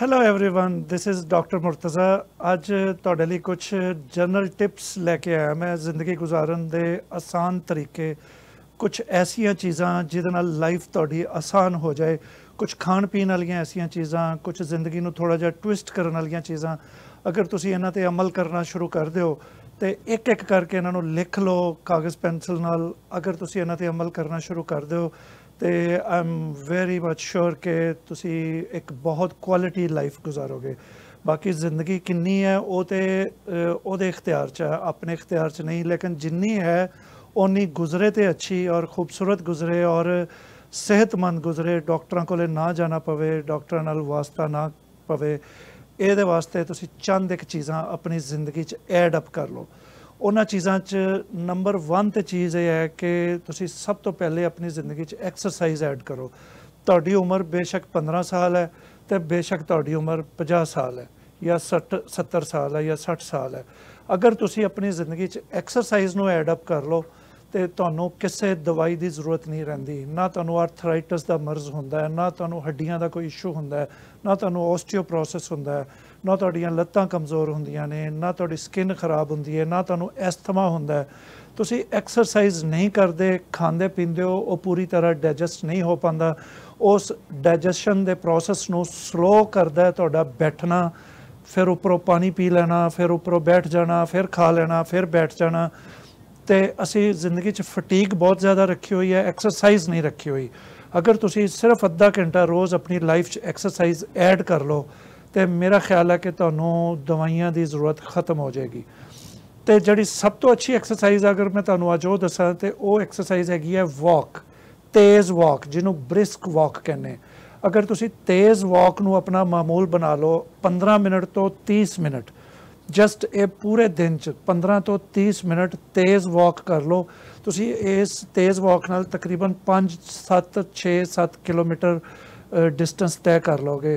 hello everyone this is doctor Murtaza ਅੱਜ ਤੁਹਾਡੇ ਲਈ ਕੁਝ ਜਨਰਲ ਟਿਪਸ ਲੈ ਕੇ ਆਇਆ ਮੈਂ ਜ਼ਿੰਦਗੀ گزارਣ ਦੇ ਆਸਾਨ ਤਰੀਕੇ ਕੁਝ ਐਸੀਆਂ ਚੀਜ਼ਾਂ ਜਿਹਦੇ ਨਾਲ ਲਾਈਫ ਤੁਹਾਡੀ ਆਸਾਨ ਹੋ ਜਾਏ ਕੁਝ ਖਾਣ ਪੀਣ ਵਾਲੀਆਂ ਐਸੀਆਂ ਚੀਜ਼ਾਂ ਕੁਝ ਜ਼ਿੰਦਗੀ ਨੂੰ ਥੋੜਾ ਜਿਹਾ ਟਵਿਸਟ ਕਰਨ ਵਾਲੀਆਂ ਚੀਜ਼ਾਂ ਅਗਰ ਤੁਸੀਂ ਇਹਨਾਂ ਤੇ ਅਮਲ ਕਰਨਾ ਸ਼ੁਰੂ ਕਰ ਦਿਓ ਤੇ ਇੱਕ ਇੱਕ ਕਰਕੇ ਇਹਨਾਂ ਨੂੰ ਲਿਖ ਲਓ ਕਾਗਜ਼ ਪੈਨਸਲ ਨਾਲ ਅਗਰ ਤੁਸੀਂ ਇਹਨਾਂ ਤੇ ਅਮਲ ਕਰਨਾ ਸ਼ੁਰੂ ਕਰ ਦਿਓ ਤੇ I am very much sure ਕਿ ਤੁਸੀਂ ਇੱਕ ਬਹੁਤ ਕੁਆਲਿਟੀ ਲਾਈਫ گزارੋਗੇ ਬਾਕੀ ਜ਼ਿੰਦਗੀ ਕਿੰਨੀ ਹੈ ਉਹ ਤੇ ਉਹਦੇ ਇਖਤਿਆਰ 'ਚ ਹੈ ਆਪਣੇ ਇਖਤਿਆਰ 'ਚ ਨਹੀਂ ਲੇਕਿਨ ਜਿੰਨੀ ਹੈ ਉਨੀ ਗੁਜ਼ਰੇ ਤੇ ਅੱਛੀ ਔਰ ਖੂਬਸੂਰਤ ਗੁਜ਼ਰੇ ਔਰ ਸਿਹਤਮੰਦ ਗੁਜ਼ਰੇ ਡਾਕਟਰਾਂ ਕੋਲੇ ਨਾ ਜਾਣਾ ਪਵੇ ਡਾਕਟਰਾਂ ਨਾਲ ਵਾਸਤਾ ਨਾ ਪਵੇ ਇਹਦੇ ਵਾਸਤੇ ਤੁਸੀਂ ਚੰਦ ਇੱਕ ਚੀਜ਼ਾਂ ਆਪਣੀ ਜ਼ਿੰਦਗੀ 'ਚ ਐਡ ਅਪ ਕਰ ਲਓ ਉਹਨਾਂ ਚੀਜ਼ਾਂ 'ਚ ਨੰਬਰ 1 ਤੇ ਚੀਜ਼ ਇਹ ਹੈ ਕਿ ਤੁਸੀਂ ਸਭ ਤੋਂ ਪਹਿਲੇ ਆਪਣੀ ਜ਼ਿੰਦਗੀ 'ਚ ਐਕਸਰਸਾਈਜ਼ ਐਡ ਕਰੋ ਤੁਹਾਡੀ ਉਮਰ ਬੇਸ਼ੱਕ 15 ਸਾਲ ਹੈ ਤੇ ਬੇਸ਼ੱਕ ਤੁਹਾਡੀ ਉਮਰ 50 ਸਾਲ ਹੈ ਜਾਂ 60 70 ਸਾਲ ਹੈ ਜਾਂ 60 ਸਾਲ ਹੈ ਅਗਰ ਤੁਸੀਂ ਆਪਣੀ ਜ਼ਿੰਦਗੀ 'ਚ ਐਕਸਰਸਾਈਜ਼ ਨੂੰ ਐਡ ਅਪ ਕਰ ਲਓ ਤੇ ਤੁਹਾਨੂੰ ਕਿਸੇ ਦਵਾਈ ਦੀ ਜ਼ਰੂਰਤ ਨਹੀਂ ਰਹਿੰਦੀ ਨਾ ਤੁਹਾਨੂੰ ਆਰਥਰਾਈਟਸ ਦਾ ਮਰਜ਼ ਹੁੰਦਾ ਹੈ ਨਾ ਤੁਹਾਨੂੰ ਹੱਡੀਆਂ ਦਾ ਕੋਈ ਇਸ਼ੂ ਹੁੰਦਾ ਹੈ ਨਾ ਤੁਹਾਨੂੰ ਆਸਟੀਓਪਰੋਸਿਸ ਹੁੰਦਾ ਹੈ ਨਾ ਤੁਹਾਡੀਆਂ ਲੱਤਾਂ ਕਮਜ਼ੋਰ ਹੁੰਦੀਆਂ ਨੇ ਨਾ ਤੁਹਾਡੀ ਸਕਿਨ ਖਰਾਬ ਹੁੰਦੀ ਹੈ ਨਾ ਤੁਹਾਨੂੰ ਐਸਥਮਾ ਹੁੰਦਾ ਤੁਸੀਂ ਐਕਸਰਸਾਈਜ਼ ਨਹੀਂ ਕਰਦੇ ਖਾਂਦੇ ਪੀਂਦੇ ਹੋ ਉਹ ਪੂਰੀ ਤਰ੍ਹਾਂ ਡਾਈਜੈਸਟ ਨਹੀਂ ਹੋ ਪਾਉਂਦਾ ਉਸ ਡਾਈਜੈਸ਼ਨ ਦੇ ਪ੍ਰੋਸੈਸ ਨੂੰ ਸਲੋ ਕਰਦਾ ਹੈ ਤੁਹਾਡਾ ਬੈਠਣਾ ਫਿਰ ਉੱਪਰੋਂ ਪਾਣੀ ਪੀ ਲੈਣਾ ਫਿਰ ਉੱਪਰੋਂ ਬੈਠ ਜਾਣਾ ਫਿਰ ਖਾ ਲੈਣਾ ਫਿਰ ਬੈਠ ਜਾਣਾ ਤੇ ਅਸੀਂ ਜ਼ਿੰਦਗੀ 'ਚ ਫਟੀਗ ਬਹੁਤ ਜ਼ਿਆਦਾ ਰੱਖੀ ਹੋਈ ਹੈ ਐਕਸਰਸਾਈਜ਼ ਨਹੀਂ ਰੱਖੀ ਹੋਈ ਅਗਰ ਤੁਸੀਂ ਸਿਰਫ ਅੱਧਾ ਘੰਟਾ ਰੋਜ਼ ਆਪਣੀ ਲਾਈਫ 'ਚ ਐਕਸਰਸਾਈਜ਼ ਐਡ ਕਰ ਲਓ ਤੇ ਮੇਰਾ ਖਿਆਲ ਹੈ ਕਿ ਤੁਹਾਨੂੰ ਦਵਾਈਆਂ ਦੀ ਜ਼ਰੂਰਤ ਖਤਮ ਹੋ ਜਾਏਗੀ ਤੇ ਜਿਹੜੀ ਸਭ ਤੋਂ ਅੱਛੀ ਐਕਸਰਸਾਈਜ਼ ਅਗਰ ਮੈਂ ਤੁਹਾਨੂੰ ਅੱਜ ਉਹ ਦੱਸਾਂ ਤੇ ਉਹ ਐਕਸਰਸਾਈਜ਼ ਹੈਗੀ ਹੈ ਵਾਕ ਤੇਜ਼ ਵਾਕ ਜਿਹਨੂੰ ਬ੍ਰਿਸਕ ਵਾਕ ਕਹਿੰਦੇ ਅਗਰ ਤੁਸੀਂ ਤੇਜ਼ ਵਾਕ ਨੂੰ ਆਪਣਾ ਮਾਮੂਲ ਬਣਾ ਲਓ 15 ਮਿੰਟ ਤੋਂ 30 ਮਿੰਟ ਜਸਟ ਇਹ ਪੂਰੇ ਦਿਨ ਚ 15 ਤੋਂ 30 ਮਿੰਟ ਤੇਜ਼ ਵਾਕ ਕਰ ਲਓ ਤੁਸੀਂ ਇਸ ਤੇਜ਼ ਵਾਕ ਨਾਲ ਤਕਰੀਬਨ 5 7 6 7 ਕਿਲੋਮੀਟਰ ਡਿਸਟੈਂਸ ਤੈਅ ਕਰ ਲੋਗੇ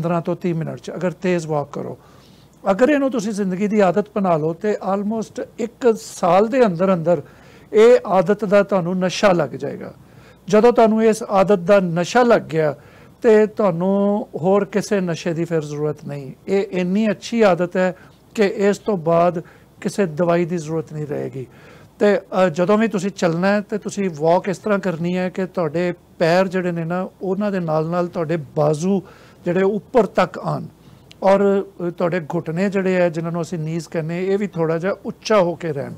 15 ਤੋਂ 30 ਮਿੰਟ ਚ ਅਗਰ ਤੇਜ਼ ਵਾਕ ਕਰੋ ਅਗਰ ਇਹਨੂੰ ਤੁਸੀਂ ਜ਼ਿੰਦਗੀ ਦੀ ਆਦਤ ਬਣਾ ਲਓ ਤੇ ਆਲਮੋਸਟ 1 ਸਾਲ ਦੇ ਅੰਦਰ ਅੰਦਰ ਇਹ ਆਦਤ ਦਾ ਤੁਹਾਨੂੰ ਨਸ਼ਾ ਲੱਗ ਜਾਏਗਾ ਜਦੋਂ ਤੁਹਾਨੂੰ ਇਸ ਆਦਤ ਦਾ ਨਸ਼ਾ ਲੱਗ ਗਿਆ ਤੇ ਤੁਹਾਨੂੰ ਹੋਰ ਕਿਸੇ ਨਸ਼ੇ ਦੀ ਫਿਰ ਜ਼ਰੂਰਤ ਨਹੀਂ ਇਹ ਇੰਨੀ ਅੱਛੀ ਆਦਤ ਹੈ ਕਿ ਇਸ ਤੋਂ ਬਾਅਦ ਕਿਸੇ ਦਵਾਈ ਦੀ ਜ਼ਰੂਰਤ ਨਹੀਂ ਰਹੇਗੀ ਤੇ ਜਦੋਂ ਵੀ ਤੁਸੀਂ ਚੱਲਣਾ ਹੈ ਤੇ ਤੁਸੀਂ ਵਾਕ ਇਸ ਤਰ੍ਹਾਂ ਕਰਨੀ ਹੈ ਕਿ ਤੁਹਾਡੇ ਪੈਰ ਜਿਹੜੇ ਨੇ ਨਾ ਉਹਨਾਂ ਦੇ ਨਾਲ ਨਾਲ ਤੁਹਾਡੇ ਬਾਜ਼ੂ ਜਿਹੜੇ ਉੱਪਰ ਤੱਕ ਆਣ ਔਰ ਤੁਹਾਡੇ ਘੁਟਨੇ ਜਿਹੜੇ ਆ ਜਿਨ੍ਹਾਂ ਨੂੰ ਅਸੀਂ ਨੀਜ਼ ਕਹਿੰਦੇ ਇਹ ਵੀ ਥੋੜਾ ਜਿਹਾ ਉੱਚਾ ਹੋ ਕੇ ਰਹਿਣ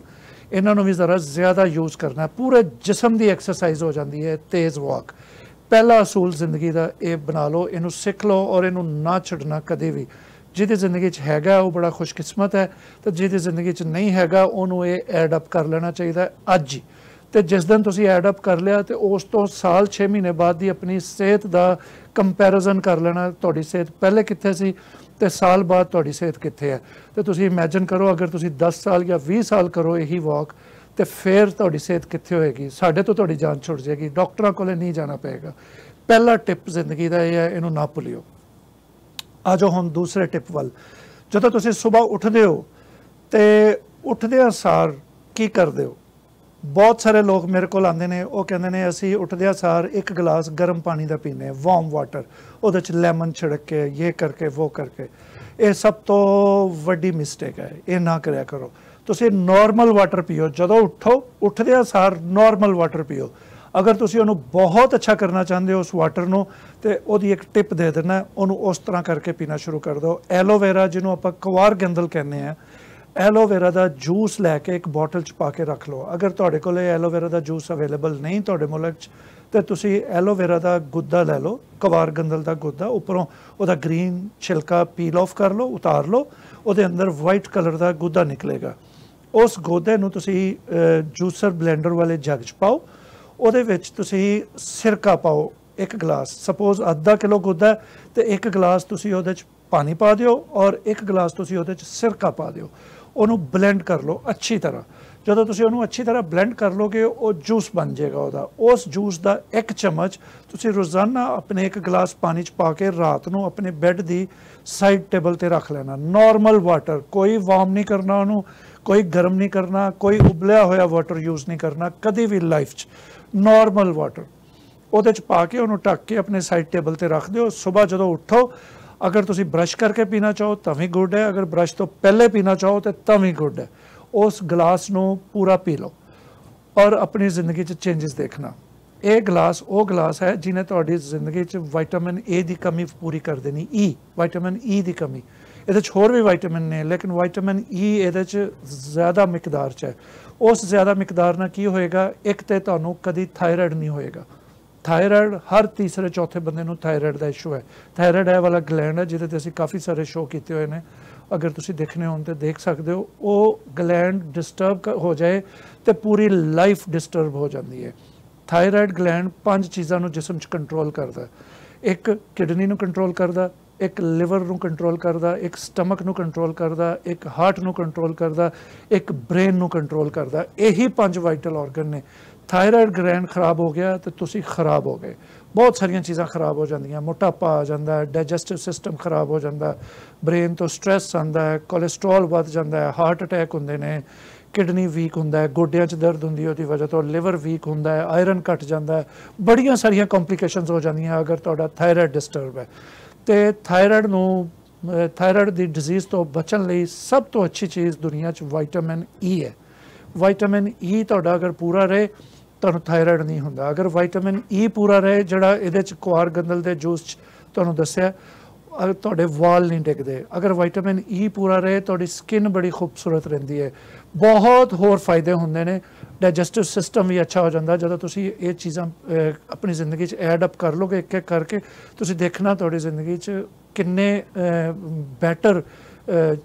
ਇਹਨਾਂ ਨੂੰ ਵੀ ਜ਼ਰਾ ਜ਼ਿਆਦਾ ਯੂਜ਼ ਕਰਨਾ ਪੂਰੇ ਜਿਸਮ ਦੀ ਐਕਸਰਸਾਈਜ਼ ਹੋ ਜਾਂਦੀ ਹੈ ਤੇਜ਼ ਵਾਕ ਪਹਿਲਾ ਅਸੂਲ ਜ਼ਿੰਦਗੀ ਦਾ ਇਹ ਬਣਾ ਲਓ ਇਹਨੂੰ ਸਿੱਖ ਲਓ ਔਰ ਇਹਨੂੰ ਨਾ ਛੱਡਣਾ ਕਦੇ ਵੀ ਜਿਹਦੀ ਜ਼ਿੰਦਗੀ 'ਚ ਹੈਗਾ ਉਹ ਬੜਾ ਖੁਸ਼ਕਿਸਮਤ ਹੈ ਤੇ ਜਿਹਦੀ ਜ਼ਿੰਦਗੀ 'ਚ ਨਹੀਂ ਹੈਗਾ ਉਹਨੂੰ ਇਹ ਐਡ ਅਪ ਕਰ ਲੈਣਾ ਚਾਹੀਦਾ ਅੱਜ ਹੀ ਤੇ ਜਿਸ ਦਿਨ ਤੁਸੀਂ ਐਡ ਅਪ ਕਰ ਲਿਆ ਤੇ ਉਸ ਤੋਂ ਸਾਲ 6 ਮਹੀਨੇ ਬਾਅਦ ਦੀ ਆਪਣੀ ਸਿਹਤ ਦਾ ਕੰਪੈਰੀਜ਼ਨ ਕਰ ਲੈਣਾ ਤੁਹਾਡੀ ਸਿਹਤ ਪਹਿਲੇ ਕਿੱਥੇ ਸੀ ਤੇ ਸਾਲ ਬਾਅਦ ਤੁਹਾਡੀ ਸਿਹਤ ਕਿੱਥੇ ਹੈ ਤੇ ਤੁਸੀਂ ਇਮੇਜਿਨ ਕਰੋ ਅਗਰ ਤੁਸੀਂ 10 ਸਾਲ ਜਾਂ 20 ਸਾਲ ਕਰੋ ਇਹੀ ਵਾਕ ਤੇ ਫਿਰ ਤੁਹਾਡੀ ਸਿਹਤ ਕਿੱਥੇ ਹੋਏਗੀ ਸਾਡੇ ਤੋਂ ਤੁਹਾਡੀ ਜਾਨ ਛੁੱਟ ਜਾਏਗੀ ਡਾਕਟਰਾਂ ਕੋਲੇ ਨਹੀਂ ਜਾਣਾ ਪਏਗਾ ਪਹਿਲਾ ਟਿਪ ਜ਼ਿੰਦਗੀ ਦਾ ਇਹ ਹੈ ਇਹਨੂੰ ਨਾ ਭੁੱਲਿਓ ਆਜੋ ਹੁਣ ਦੂਸਰੇ ਟਿਪ ਵੱਲ ਜਦੋਂ ਤੁਸੀਂ ਸਵੇਰ ਉੱਠਦੇ ਹੋ ਤੇ ਉੱਠਦੇ ਸਾਰ ਕੀ ਕਰਦੇ ਹੋ ਬਹੁਤ ਸਾਰੇ ਲੋਕ ਮੇਰੇ ਕੋਲ ਆਉਂਦੇ ਨੇ ਉਹ ਕਹਿੰਦੇ ਨੇ ਅਸੀਂ ਆ ਸਾਰ ਇੱਕ ਗਲਾਸ ਗਰਮ ਪਾਣੀ ਦਾ ਪੀਨੇ ਵਾਰਮ ਵਾਟਰ ਉਹਦੇ ਚ ਲੈਮਨ ਛਿੜਕ ਕੇ ਇਹ ਕਰਕੇ ਉਹ ਕਰਕੇ ਇਹ ਸਭ ਤੋਂ ਵੱਡੀ ਮਿਸਟੇਕ ਹੈ ਇਹ ਨਾ ਕਰਿਆ ਕਰੋ ਤੁਸੀਂ ਨਾਰਮਲ ਵਾਟਰ ਪੀਓ ਜਦੋਂ ਉੱਠੋ ਆ ਸਾਰ ਨਾਰਮਲ ਵਾਟਰ ਪੀਓ ਅਗਰ ਤੁਸੀਂ ਉਹਨੂੰ ਬਹੁਤ ਅੱਛਾ ਕਰਨਾ ਚਾਹੁੰਦੇ ਹੋ ਉਸ ਵਾਟਰ ਨੂੰ ਤੇ ਉਹਦੀ ਇੱਕ ਟਿਪ ਦੇ ਦੇਣਾ ਉਹਨੂੰ ਉਸ ਤਰ੍ਹਾਂ ਕਰਕੇ ਪੀਣਾ ਸ਼ੁਰੂ ਕਰ ਦਿਓ ਐਲੋਵੇਰਾ ਜਿਹਨੂੰ ਆਪਾਂ ਕੁਵਾਰ ਗੰਦਲ ਕਹਿੰਦੇ ਆ ਐਲੋਵੇਰਾ ਦਾ ਜੂਸ ਲੈ ਕੇ ਇੱਕ ਬੋਟਲ 'ਚ ਪਾ ਕੇ ਰੱਖ ਲਓ ਅਗਰ ਤੁਹਾਡੇ ਕੋਲ ਐਲੋਵੇਰਾ ਦਾ ਜੂਸ ਅਵੇਲੇਬਲ ਨਹੀਂ ਤੁਹਾਡੇ ਮੁਲਕ 'ਚ ਤੇ ਤੁਸੀਂ ਐਲੋਵੇਰਾ ਦਾ ਗੁੱਦਾ ਲੈ ਲਓ ਕਵਾਰ ਗੰਦਲ ਦਾ ਗੁੱਦਾ ਉੱਪਰੋਂ ਉਹਦਾ ਗ੍ਰੀਨ ਛਿਲਕਾ ਪੀਲ ਆਫ ਕਰ ਲਓ ਉਤਾਰ ਲਓ ਉਹਦੇ ਅੰਦਰ ਵਾਈਟ ਕਲਰ ਦਾ ਗੁੱਦਾ ਨਿਕਲੇਗਾ ਉਸ ਗੋਦੇ ਨੂੰ ਤੁਸੀਂ ਜੂਸਰ ਬਲੈਂਡਰ ਵਾਲੇ ਜੱਗ 'ਚ ਪਾਓ ਉਹਦੇ ਵਿੱਚ ਤੁਸੀਂ ਸਿਰਕਾ ਪਾਓ ਇੱਕ ਗਲਾਸ ਸਪੋਜ਼ ਅੱਧਾ ਕਿਲੋ ਗੁੱਦਾ ਤੇ ਇੱਕ ਗਲਾਸ ਤੁਸੀਂ ਉਹਦੇ 'ਚ ਪਾਣੀ ਪਾ ਦਿਓ ਔਰ ਇੱਕ ਗਲਾਸ ਤੁਸੀਂ ਉਹਦੇ 'ਚ ਸਿਰਕਾ ਪਾ ਦਿਓ ਉਹਨੂੰ ਬਲੈਂਡ ਕਰ ਲਓ ਅੱਛੀ ਤਰ੍ਹਾਂ ਜਦੋਂ ਤੁਸੀਂ ਉਹਨੂੰ ਅੱਛੀ ਤਰ੍ਹਾਂ ਬਲੈਂਡ ਕਰ ਲੋਗੇ ਉਹ ਜੂਸ ਬਣ ਜਾਏਗਾ ਉਹਦਾ ਉਸ ਜੂਸ ਦਾ ਇੱਕ ਚਮਚ ਤੁਸੀਂ ਰੋਜ਼ਾਨਾ ਆਪਣੇ ਇੱਕ ਗਲਾਸ ਪਾਣੀ 'ਚ ਪਾ ਕੇ ਰਾਤ ਨੂੰ ਆਪਣੇ ਬੈੱਡ ਦੀ ਸਾਈਡ ਟੇਬਲ ਤੇ ਰੱਖ ਲੈਣਾ ਨਾਰਮਲ ਵਾਟਰ ਕੋਈ ਵਾਰਮ ਨਹੀਂ ਕਰਨਾ ਉਹਨੂੰ ਕੋਈ ਗਰਮ ਨਹੀਂ ਕਰਨਾ ਕੋਈ ਉਬਲਿਆ ਹੋਇਆ ਵਾਟਰ ਯੂਜ਼ ਨਹੀਂ ਕਰਨਾ ਕਦੇ ਵੀ ਲਾਈਫ 'ਚ ਨਾਰਮਲ ਵਾਟਰ ਉਹਦੇ 'ਚ ਪਾ ਕੇ ਉਹਨੂੰ ਟੱਕ ਕੇ ਆਪਣੇ ਸਾਈਡ ਟੇਬਲ ਤੇ ਰੱਖ ਦਿਓ ਸਵੇਰ ਜਦੋਂ ਉੱਠੋ ਅਗਰ ਤੁਸੀਂ ਬ੍ਰਸ਼ ਕਰਕੇ ਪੀਣਾ ਚਾਹੋ ਤਾਂ ਵੀ ਗੁੱਡ ਹੈ ਅਗਰ ਬ੍ਰਸ਼ ਤੋਂ ਪਹਿਲੇ ਪੀਣਾ ਚਾਹੋ ਤੇ ਤਾਂ ਵੀ ਗੁੱਡ ਹੈ ਉਸ ਗਲਾਸ ਨੂੰ ਪੂਰਾ ਪੀ ਲਓ ਔਰ ਆਪਣੀ ਜ਼ਿੰਦਗੀ 'ਚ ਚੇਂਜਸ ਦੇਖਣਾ ਇਹ ਗਲਾਸ ਉਹ ਗਲਾਸ ਹੈ ਜਿਹਨੇ ਤੁਹਾਡੀ ਜ਼ਿੰਦਗੀ 'ਚ ਵਿਟਾਮਿਨ ਏ ਦੀ ਕਮੀ ਪੂਰੀ ਕਰ ਦੇਣੀ ਈ ਵਿਟਾਮਿਨ ਈ ਦੀ ਕਮੀ ਇਹਦੇ 'ਚ ਹੋਰ ਵੀ ਵਿਟਾਮਿਨ ਨੇ ਲੇਕਿਨ ਵਿਟਾਮਿਨ ਈ e ਇਹਦੇ 'ਚ ਜ਼ਿਆਦਾ ਮਿਕਦਾਰ 'ਚ ਹੈ ਉਸ ਜ਼ਿਆਦਾ ਮਿਕਦਾਰ ਨਾਲ ਕੀ ਹੋਏਗਾ ਇੱਕ ਤੇ ਤੁਹਾਨੂੰ ਕਦੀ ਥਾਇਰਾਇਡ ਨਹੀਂ ਹੋਏਗਾ ਥਾਇਰਾਇਡ ਹਰ ਤੀਸਰੇ ਚੌਥੇ ਬੰਦੇ ਨੂੰ ਥਾਇਰਾਇਡ ਦਾ ਇਸ਼ੂ ਹੈ ਥਾਇਰਾਇਡ ਹੈ ਵਾਲਾ ਗਲੈਂਡ ਹੈ ਜਿਹਦੇ ਤੇ ਅਸੀਂ ਕਾਫੀ ਸਾਰੇ ਸ਼ੋਅ ਕੀਤੇ ਹੋਏ ਨੇ ਅਗਰ ਤੁਸੀਂ ਦੇਖਣੇ ਹੋਣ ਤੇ ਦੇਖ ਸਕਦੇ ਹੋ ਉਹ ਗਲੈਂਡ ਡਿਸਟਰਬ ਹੋ ਜਾਏ ਤੇ ਪੂਰੀ ਲਾਈਫ ਡਿਸਟਰਬ ਹੋ ਜਾਂਦੀ ਹੈ ਥਾਇਰਾਇਡ ਗਲੈਂਡ ਪੰਜ ਚੀਜ਼ਾਂ ਨੂੰ ਜਿਸਮ 'ਚ ਕੰਟਰੋਲ ਕਰਦਾ ਇੱਕ ਕਿਡਨੀ ਨੂੰ ਕੰਟਰੋਲ ਕਰਦਾ ਇੱਕ ਲਿਵਰ ਨੂੰ ਕੰਟਰੋਲ ਕਰਦਾ ਇੱਕ ਸਟਮਕ ਨੂੰ ਕੰਟਰੋਲ ਕਰਦਾ ਇੱਕ ਹਾਰਟ ਨੂੰ ਕੰਟਰੋਲ ਕਰਦਾ ਇੱਕ ਬ੍ਰੇਨ ਨੂੰ ਕੰਟਰੋਲ ਕਰਦਾ ਇਹੀ ਪੰਜ ਵਾਈਟਲ ਆਰਗਨ ਨੇ ਥਾਇਰਾਇਡ ਗ੍ਰੈਂਡ ਖਰਾਬ ਹੋ ਗਿਆ ਤੇ ਤੁਸੀਂ ਖਰਾਬ ਹੋ ਗਏ ਬਹੁਤ ਸਾਰੀਆਂ ਚੀਜ਼ਾਂ ਖਰਾਬ ਹੋ ਜਾਂਦੀਆਂ ਮੋਟਾਪਾ ਆ ਜਾਂਦਾ ਹੈ ਡਾਈਜੈਸਟਿਵ ਸਿਸਟਮ ਖਰਾਬ ਹੋ ਜਾਂਦਾ ਬ੍ਰੇਨ ਤੋਂ ਸਟ्रेस ਆਂਦਾ ਹੈ ਕੋਲੇਸਟ੍ਰੋਲ ਵੱਧ ਜਾਂਦਾ ਹੈ ਹਾਰਟ ਅਟੈਕ ਹੁੰਦੇ ਨੇ ਕਿਡਨੀ ਵੀਕ ਹੁੰਦਾ ਹੈ ਗੋਡਿਆਂ 'ਚ ਦਰਦ ਹੁੰਦੀ ਹੈ ਉਹਦੀ ਵਜ੍ਹਾ ਤੋਂ ਲਿਵਰ ਵੀਕ ਹੁੰਦਾ ਹੈ ਆਇਰਨ ਘਟ ਜਾਂਦਾ ਹੈ ਬੜੀਆਂ ਸਾਰੀਆਂ ਕੰਪਲਿਕੇਸ਼ਨਸ ਹੋ ਜਾਂਦੀਆਂ ਅਗਰ ਤੁਹਾਡਾ ਥਾਇਰਾਇਡ ਡਿਸਟਰਬ ਹੈ ਤੇ ਥਾਇਰਾਇਡ ਨੂੰ ਥਾਇਰਾਇਡ ਦੀ ਡਿਜ਼ੀਜ਼ ਤੋਂ ਬਚਣ ਲਈ ਸਭ ਤੋਂ ਅੱਛੀ ਚੀਜ਼ ਦੁਨੀਆ 'ਚ ਵਿਟਾਮਿਨ ਈ e ਹੈ ਵਿਟਾਮਿਨ ਈ e ਤੁਹਾਡਾ ਅਗਰ ਪੂਰਾ ਰਹੇ ਤੁਹਾਨੂੰ ਥਾਇਰਾਇਡ ਨਹੀਂ ਹੁੰਦਾ ਅਗਰ ਵਿਟਾਮਿਨ ਈ e ਪੂਰਾ ਰਹੇ ਜਿਹੜਾ ਇਹਦੇ ਚ ਕੁਆਰ ਗੰਦਲ ਦੇ ਜੂਸ ਚ ਤੁਹਾਨੂੰ ਦੱਸਿਆ ਤੁਹਾਡੇ ਵਾਲ ਨਹੀਂ ਡਿੱਗਦੇ ਅਗਰ ਵਿਟਾਮਿਨ ਈ e ਪੂਰਾ ਰਹੇ ਤੁਹਾਡੀ ਸਕਿਨ ਬੜੀ ਖੂਬਸੂਰਤ ਰਹਿੰਦੀ ਹੈ ਬਹੁਤ ਹੋਰ ਫਾਇਦੇ ਹੁੰਦੇ ਨੇ ਡਾਈਜੈਸਟਿਵ ਸਿਸਟਮ ਵੀ ਅੱਛਾ ਹੋ ਜਾਂਦਾ ਜਦੋਂ ਤੁਸੀਂ ਇਹ ਚੀਜ਼ਾਂ ਆਪਣੀ ਜ਼ਿੰਦਗੀ 'ਚ ਐਡ ਅਪ ਕਰ ਲੋਗੇ ਇੱਕ ਇੱਕ ਕਰਕੇ ਤੁਸੀਂ ਦੇਖਣਾ ਤੁਹਾਡੀ ਜ਼ਿੰਦਗੀ 'ਚ ਕਿੰਨੇ ਬੈਟਰ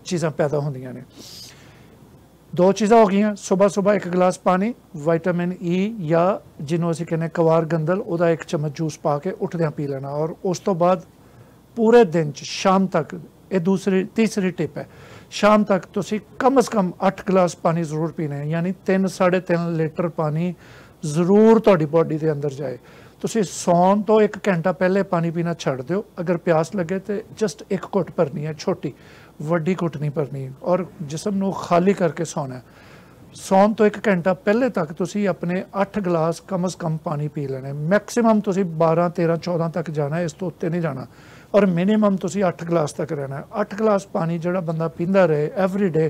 ਚੀਜ਼ਾਂ ਪੈਦਾ ਹੁੰਦੀਆਂ ਨੇ ਦੋ ਚੀਜ਼ਾਂ ਹੋ ਗਈਆਂ ਸਵੇਰ ਸਵੇਰ ਇੱਕ ਗਲਾਸ ਪਾਣੀ ਵਿਟਾਮਿਨ ਈ e ਜਾਂ ਜਿਹਨੂੰ ਅਸੀਂ ਕਹਿੰਦੇ ਕਵਾਰ ਗੰਦਲ ਉਹਦਾ ਇੱਕ ਚਮਚ ਜੂਸ ਪਾ ਕੇ ਉੱਠਦਿਆਂ ਪੀ ਲੈਣਾ ਔਰ ਉਸ ਤੋਂ ਬਾਅਦ ਪੂਰੇ ਦਿਨ ਚ ਸ਼ਾਮ ਤੱਕ ਇਹ ਦੂਸਰੀ ਤੀਸਰੀ ਟਿਪ ਹੈ ਸ਼ਾਮ ਤੱਕ ਤੁਸੀਂ ਕਮ ਸ ਕਮ 8 ਗਲਾਸ ਪਾਣੀ ਜ਼ਰੂਰ ਪੀਣਾ ਹੈ ਯਾਨੀ 3 3.5 ਲੀਟਰ ਪਾਣੀ ਜ਼ਰੂਰ ਤੁਹਾਡੀ ਬਾਡੀ ਦੇ ਅੰਦਰ ਜਾਏ ਤੁਸੀਂ ਸੌਣ ਤੋਂ 1 ਘੰਟਾ ਪਹਿਲੇ ਪਾਣੀ ਪੀਣਾ ਛੱਡ ਦਿਓ ਅਗਰ ਪਿਆਸ ਲੱਗੇ ਤੇ ਜਸਟ ਇੱਕ ਘੁੱਟ ਭਰਨੀ ਹੈ ਛੋਟੀ ਵੱਡੀ ਘੁੱਟ ਨਹੀਂ ਭਰਨੀ ਔਰ ਜਿਸਮ ਨੂੰ ਖਾਲੀ ਕਰਕੇ ਸੌਣਾ ਸੌਣ ਤੋਂ 1 ਘੰਟਾ ਪਹਿਲੇ ਤੱਕ ਤੁਸੀਂ ਆਪਣੇ 8 ਗਲਾਸ ਕਮ ਸ ਕਮ ਪਾਣੀ ਪੀ ਲੈਣਾ ਮੈਕਸਿਮਮ ਤੁਸੀਂ 12 13 14 ਤੱਕ ਜਾਣਾ ਇਸ ਤੋਂ ਉੱਤੇ ਨਹੀਂ ਜਾਣਾ ਔਰ ਮਿਨੀਮਮ ਤੁਸੀਂ 8 ਗਲਾਸ ਤੱਕ ਰਹਿਣਾ 8 ਗਲਾਸ ਪਾਣੀ ਜਿਹੜਾ ਬੰਦਾ ਪੀਂਦਾ ਰਹੇ ਐਵਰੀ ਡੇ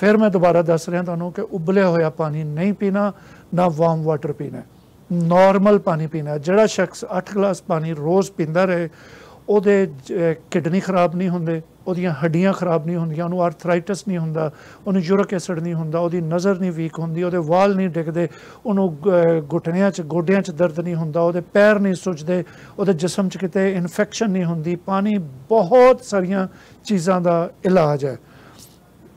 ਫਿਰ ਮੈਂ ਦੁਬਾਰਾ ਦੱਸ ਰਿਹਾ ਤੁਹਾਨੂੰ ਕਿ ਉਬਲਿਆ ਹੋਇਆ ਪਾਣੀ ਨਹੀਂ ਪੀਣਾ ਨਾ ਵਾਰਮ ਵਾਟਰ ਪੀਣਾ ਨਾਰਮਲ ਪਾਣੀ ਪੀਣਾ ਜਿਹੜਾ ਸ਼ਖਸ 8 ਗਲਾਸ ਪਾਣੀ ਰੋਜ਼ ਪੀਂਦਾ ਰਹੇ ਉਹਦੇ ਕਿਡਨੀ ਖਰਾਬ ਨਹੀਂ ਹੁੰਦੇ ਉਹਦੀਆਂ ਹੱਡੀਆਂ ਖਰਾਬ ਨਹੀਂ ਹੁੰਦੀਆਂ ਉਹਨੂੰ ਆਰਥਰਾਈਟਿਸ ਨਹੀਂ ਹੁੰਦਾ ਉਹਨੂੰ ਯੂਰਿਕ ਐਸਿਡ ਨਹੀਂ ਹੁੰਦਾ ਉਹਦੀ ਨਜ਼ਰ ਨਹੀਂ ਵੀਕ ਹੁੰਦੀ ਉਹਦੇ ਵਾਲ ਨਹੀਂ ਡਿੱਗਦੇ ਉਹਨੂੰ ਘੁਟਨਿਆਂ 'ਚ ਗੋਡਿਆਂ 'ਚ ਦਰਦ ਨਹੀਂ ਹੁੰਦਾ ਉਹਦੇ ਪੈਰ ਨਹੀਂ ਸੁੱਜਦੇ ਉਹਦੇ ਜਿਸਮ 'ਚ ਕਿਤੇ ਇਨਫੈਕਸ਼ਨ ਨਹੀਂ ਹੁੰਦੀ ਪਾਣੀ ਬਹੁਤ ਸਾਰੀਆਂ ਚੀਜ਼ਾਂ ਦਾ ਇਲਾਜ ਹੈ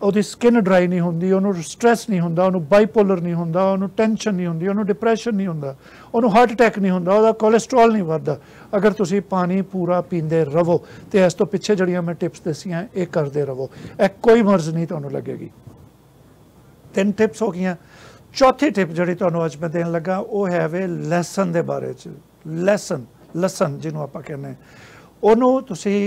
ਉਹਦੀ ਸਕਿਨ ਡਰਾਈ ਨਹੀਂ ਹੁੰਦੀ ਉਹਨੂੰ ਸਟ्रेस ਨਹੀਂ ਹੁੰਦਾ ਉਹਨੂੰ ਬਾਈਪੋਲਰ ਨਹੀਂ ਹੁੰਦਾ ਉਹਨੂੰ ਟੈਨਸ਼ਨ ਨਹੀਂ ਹੁੰਦੀ ਉਹਨੂੰ ਡਿਪਰੈਸ਼ਨ ਨਹੀਂ ਹੁੰਦਾ ਉਹਨੂੰ ਹਾਰਟ ਅਟੈਕ ਨਹੀਂ ਹੁੰਦਾ ਉਹਦਾ ਕੋਲੇਸਟ੍ਰੋਲ ਨਹੀਂ ਵੱਧਦਾ ਅਗਰ ਤੁਸੀਂ ਪਾਣੀ ਪੂਰਾ ਪੀਂਦੇ ਰਹੋ ਤੇ ਇਸ ਤੋਂ ਪਿੱਛੇ ਜਿਹੜੀਆਂ ਮੈਂ ਟਿਪਸ ਦਸੀਆਂ ਇਹ ਕਰਦੇ ਰਹੋ ਇਹ ਕੋਈ ਮਰਜ਼ ਨਹੀਂ ਤੁਹਾਨੂੰ ਲੱਗੇਗੀ ਤਿੰਨ ਟਿਪਸ ਹੋ ਗਈਆਂ ਚੌਥੀ ਟਿਪ ਜਿਹੜੀ ਤੁਹਾਨੂੰ ਅੱਜ ਮੈਂ ਦੇਣ ਲੱਗਾ ਉਹ ਹੈ ਵੇ ਲੈਸਨ ਦੇ ਬਾਰੇ ਚ ਲੈਸਨ ਲਸਨ ਜਿਹਨੂੰ ਆਪਾਂ ਕਹਿੰਦੇ ਉਹਨੂੰ ਤੁਸੀਂ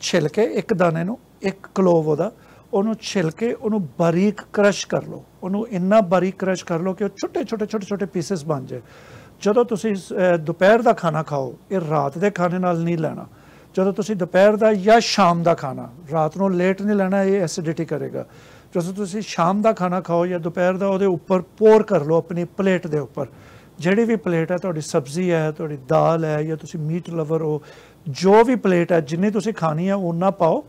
ਛਿਲ ਕੇ ਇੱਕ ਦਾਣੇ ਨੂੰ ਇੱਕ ਕਲੋਵ ਉਹਦਾ ਉਹਨੂੰ ਛਿਲਕੇ ਉਹਨੂੰ ਬਾਰੀਕ ਕ੍ਰਸ਼ ਕਰ ਲਓ ਉਹਨੂੰ ਇੰਨਾ ਬਾਰੀਕ ਕ੍ਰਸ਼ ਕਰ ਲਓ ਕਿ ਉਹ ਛੋਟੇ ਛੋਟੇ ਛੋਟੇ ਛੋਟੇ ਪੀਸਸ ਬਣ ਜਾਏ ਜਦੋਂ ਤੁਸੀਂ ਦੁਪਹਿਰ ਦਾ ਖਾਣਾ ਖਾਓ ਇਹ ਰਾਤ ਦੇ ਖਾਣੇ ਨਾਲ ਨਹੀਂ ਲੈਣਾ ਜਦੋਂ ਤੁਸੀਂ ਦੁਪਹਿਰ ਦਾ ਜਾਂ ਸ਼ਾਮ ਦਾ ਖਾਣਾ ਰਾਤ ਨੂੰ ਲੇਟ ਨਹੀਂ ਲੈਣਾ ਇਹ ਐਸਿਡਿਟੀ ਕਰੇਗਾ ਜਦੋਂ ਤੁਸੀਂ ਸ਼ਾਮ ਦਾ ਖਾਣਾ ਖਾਓ ਜਾਂ ਦੁਪਹਿਰ ਦਾ ਉਹਦੇ ਉੱਪਰ ਪੋਰ ਕਰ ਲਓ ਆਪਣੀ ਪਲੇਟ ਦੇ ਉੱਪਰ ਜਿਹੜੀ ਵੀ ਪਲੇਟ ਹੈ ਤੁਹਾਡੀ ਸਬਜ਼ੀ ਹੈ ਤੁਹਾਡੀ ਦਾਲ ਹੈ ਜਾਂ ਤੁਸੀਂ ਮੀਟ ਲਵਰ ਹੋ ਜੋ ਵੀ ਪਲੇਟ ਹੈ ਜਿੰਨੇ ਤੁਸੀਂ ਖਾਣੀ ਹੈ ਉਹਨਾਂ ਪਾਓ